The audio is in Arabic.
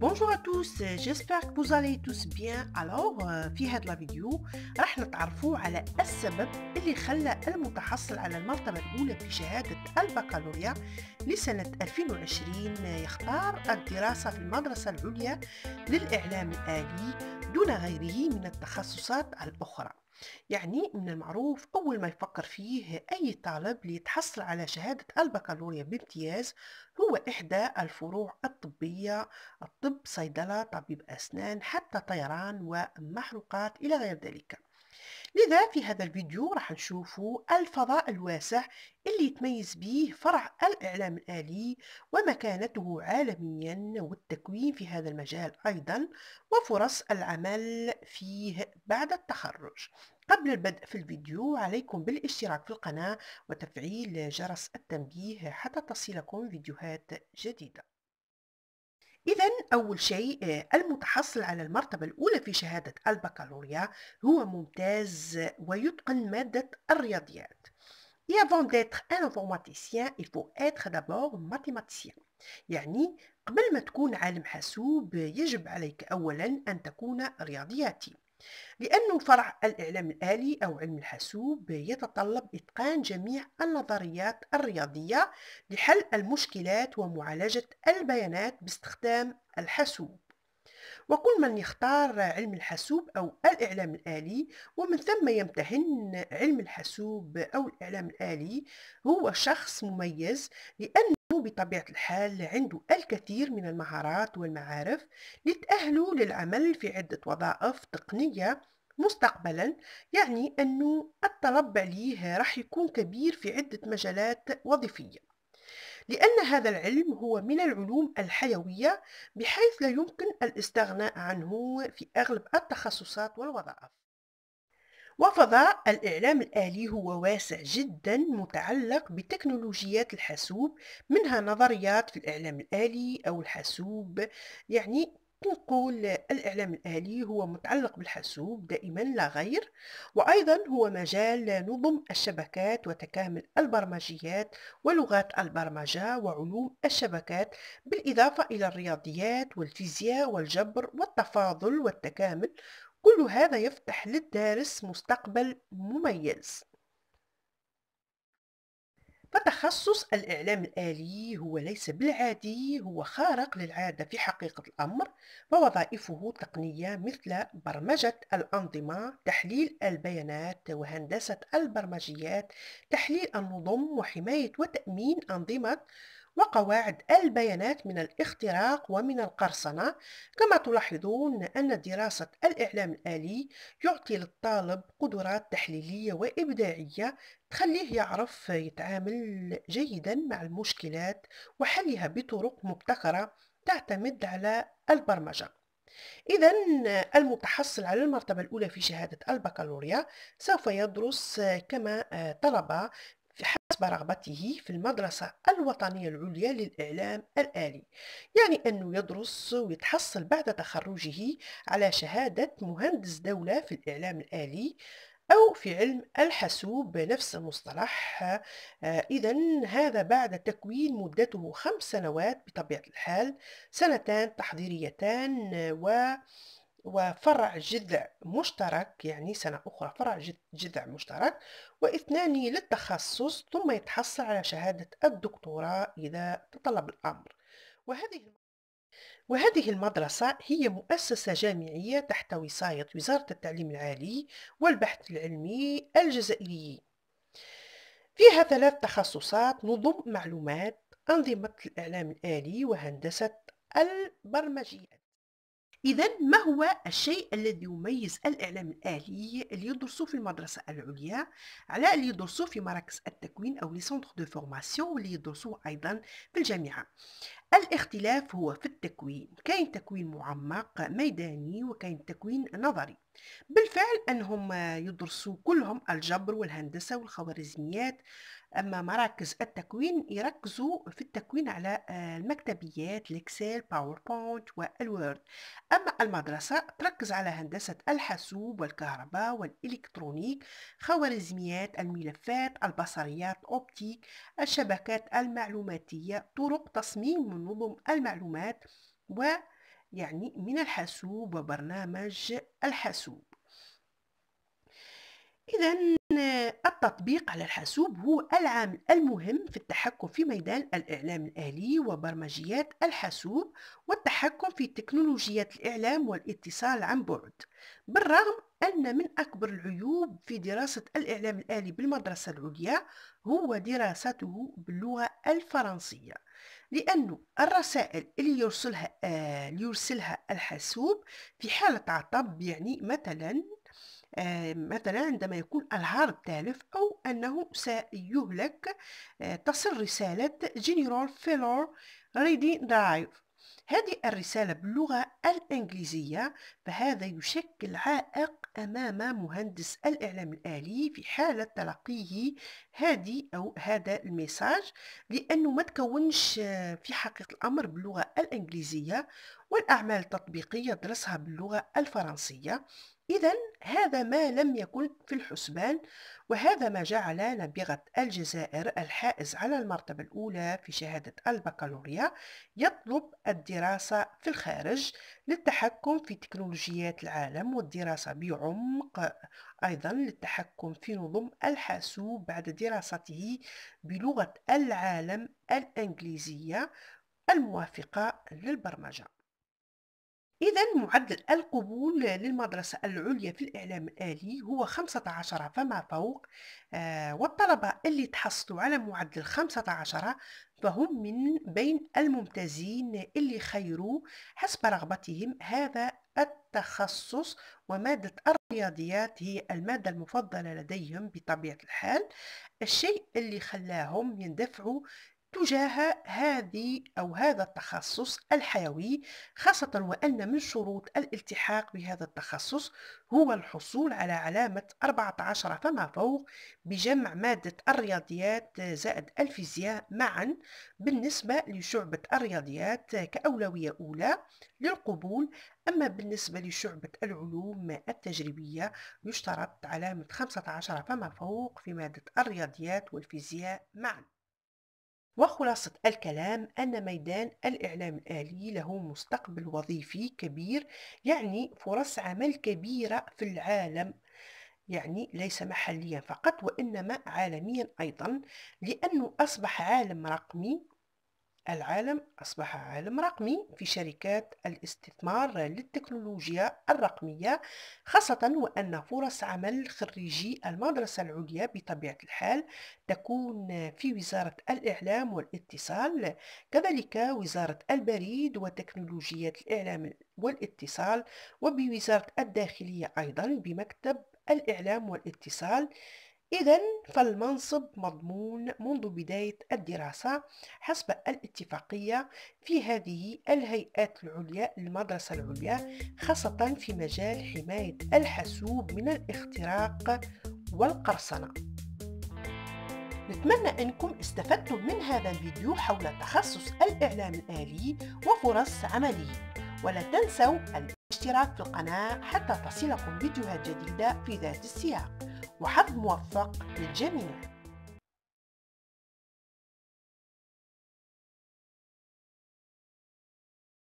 بونجور tous, j'espère que vous allez tous bien. Euh, في هاد لا فيديو راح نتعرفوا على السبب اللي خلى المتحصل على المرتبة الأولى في شهادة البكالوريا لسنة 2020 يختار الدراسة في المدرسة العليا للإعلام الآلي دون غيره من التخصصات الأخرى. يعني من المعروف أول ما يفكر فيه أي طالب ليتحصل على شهادة البكالوريا بامتياز هو إحدى الفروع الطبية الطب صيدلة طبيب أسنان حتى طيران ومحروقات إلى غير ذلك لذا في هذا الفيديو راح نشوفوا الفضاء الواسع اللي يتميز به فرع الإعلام الآلي ومكانته عالميا والتكوين في هذا المجال أيضا وفرص العمل فيه بعد التخرج قبل البدء في الفيديو عليكم بالاشتراك في القناة وتفعيل جرس التنبيه حتى تصلكم فيديوهات جديدة إذا أول شيء آه، المتحصل على المرتبة الأولى في شهادة البكالوريا هو ممتاز ويتقن مادة الرياضيات Et avant d'être un informaticien, il faut être d'abord mathématicien. يعني قبل ما تكون عالم حاسوب يجب عليك أولا أن تكون رياضياتي. لأن فرع الإعلام الآلي أو علم الحاسوب يتطلب إتقان جميع النظريات الرياضية لحل المشكلات ومعالجة البيانات باستخدام الحاسوب وكل من يختار علم الحاسوب أو الإعلام الآلي ومن ثم يمتهن علم الحاسوب أو الإعلام الآلي هو شخص مميز لأن بطبيعة الحال عنده الكثير من المهارات والمعارف لتأهله للعمل في عدة وظائف تقنية مستقبلا يعني أنه الطلب عليه راح يكون كبير في عدة مجالات وظيفية لأن هذا العلم هو من العلوم الحيوية بحيث لا يمكن الاستغناء عنه في أغلب التخصصات والوظائف وفضاء الإعلام الآلي هو واسع جدا متعلق بتكنولوجيات الحاسوب منها نظريات في الإعلام الآلي أو الحاسوب يعني نقول الإعلام الآلي هو متعلق بالحاسوب دائما لا غير وأيضا هو مجال نظم الشبكات وتكامل البرمجيات ولغات البرمجة وعلوم الشبكات بالإضافة إلى الرياضيات والفيزياء والجبر والتفاضل والتكامل كل هذا يفتح للدارس مستقبل مميز فتخصص الإعلام الآلي هو ليس بالعادي هو خارق للعادة في حقيقة الأمر فوظائفه تقنية مثل برمجة الأنظمة تحليل البيانات وهندسة البرمجيات تحليل النظم وحماية وتأمين أنظمة وقواعد البيانات من الاختراق ومن القرصنة كما تلاحظون أن دراسة الإعلام الآلي يعطي للطالب قدرات تحليلية وإبداعية تخليه يعرف يتعامل جيدا مع المشكلات وحلها بطرق مبتكرة تعتمد على البرمجة إذا المتحصل على المرتبة الأولى في شهادة البكالوريا سوف يدرس كما آه، طلب حسب رغبته في المدرسة الوطنية العليا للإعلام الآلي يعني أنه يدرس ويتحصل بعد تخرجه على شهادة مهندس دولة في الإعلام الآلي أو في علم الحاسوب نفس المصطلح آه، إذا هذا بعد تكوين مدته خمس سنوات بطبيعة الحال سنتان تحضيريتان و وفرع جذع مشترك يعني سنة أخرى فرع جذع مشترك واثنان للتخصص ثم يتحصل على شهادة الدكتوراه إذا تطلب الأمر وهذه وهذه المدرسة هي مؤسسة جامعية تحت وصاية وزارة التعليم العالي والبحث العلمي الجزائريين فيها ثلاث تخصصات نظم معلومات أنظمة الإعلام الآلي وهندسة البرمجيات إذا ما هو الشيء الذي يميز الإعلام الآلي اللي يدرسوا في المدرسة العليا على اللي يدرسوا في مراكز التكوين أو لي سونتر دو فورماسيون واللي يدرسوه أيضا في الجامعة الاختلاف هو في التكوين كاين تكوين معمق ميداني وكاين تكوين نظري بالفعل أنهم يدرسوا كلهم الجبر والهندسة والخوارزميات أما مراكز التكوين يركزوا في التكوين على آه، المكتبيات الإكسل باوربوينت والوورد أما المدرسة تركز على هندسة الحاسوب والكهرباء والإلكترونيك خوارزميات الملفات البصريات أوبتيك الشبكات المعلوماتية طرق تصميم نظم المعلومات ويعني من الحاسوب وبرنامج الحاسوب إذا التطبيق على الحاسوب هو العامل المهم في التحكم في ميدان الإعلام الآلي وبرمجيات الحاسوب والتحكم في تكنولوجيات الإعلام والاتصال عن بعد بالرغم أن من أكبر العيوب في دراسة الإعلام الآلي بالمدرسة العليا هو دراسته باللغة الفرنسية لأنه الرسائل اللي يرسلها آه، اللي يرسلها الحاسوب في حالة عطب يعني مثلا آه، مثلا عندما يكون الهارد تالف أو أنه سيهلك آه، تصل رسالة جنرال فيلور ريدي درايف هذه الرسالة باللغة الإنجليزية فهذا يشكل عائق أمام مهندس الإعلام الآلي في حالة تلقيه هذه أو هذا الميساج لأنه ما تكونش في حقيقة الأمر باللغة الإنجليزية والأعمال التطبيقية درسها باللغة الفرنسية إذا هذا ما لم يكن في الحسبان وهذا ما جعل نبغة الجزائر الحائز على المرتبة الأولى في شهادة البكالوريا يطلب الدراسة في الخارج للتحكم في تكنولوجيات العالم والدراسة بعمق أيضا للتحكم في نظم الحاسوب بعد دراسته بلغة العالم الإنجليزية الموافقة للبرمجة إذا معدل القبول للمدرسة العليا في الإعلام الآلي هو 15 فما فوق آه، والطلبة اللي تحصلوا على معدل 15 فهم من بين الممتازين اللي خيروا حسب رغبتهم هذا التخصص ومادة الرياضيات هي المادة المفضلة لديهم بطبيعة الحال الشيء اللي خلاهم يندفعوا تجاه هذه أو هذا التخصص الحيوي خاصة وأن من شروط الالتحاق بهذا التخصص هو الحصول على علامة 14 فما فوق بجمع مادة الرياضيات زائد الفيزياء معا بالنسبة لشعبة الرياضيات كأولوية أولى للقبول أما بالنسبة لشعبة العلوم التجريبية يشترط علامة 15 فما فوق في مادة الرياضيات والفيزياء معا وخلاصة الكلام أن ميدان الإعلام الآلي له مستقبل وظيفي كبير يعني فرص عمل كبيرة في العالم يعني ليس محليا فقط وإنما عالميا أيضا لأنه أصبح عالم رقمي العالم أصبح عالم رقمي في شركات الاستثمار للتكنولوجيا الرقمية خاصة وأن فرص عمل خريجي المدرسة العليا بطبيعة الحال تكون في وزارة الإعلام والاتصال كذلك وزارة البريد وتكنولوجيات الإعلام والاتصال وبوزارة الداخلية أيضا بمكتب الإعلام والاتصال إذا فالمنصب مضمون منذ بداية الدراسة حسب الاتفاقية في هذه الهيئات العليا المدرسة العليا خاصة في مجال حماية الحاسوب من الاختراق والقرصنة نتمنى أنكم استفدتم من هذا الفيديو حول تخصص الإعلام الآلي وفرص عمله ولا تنسوا الاشتراك في القناة حتى تصلكم فيديوهات جديدة في ذات السياق محب موفق للجميع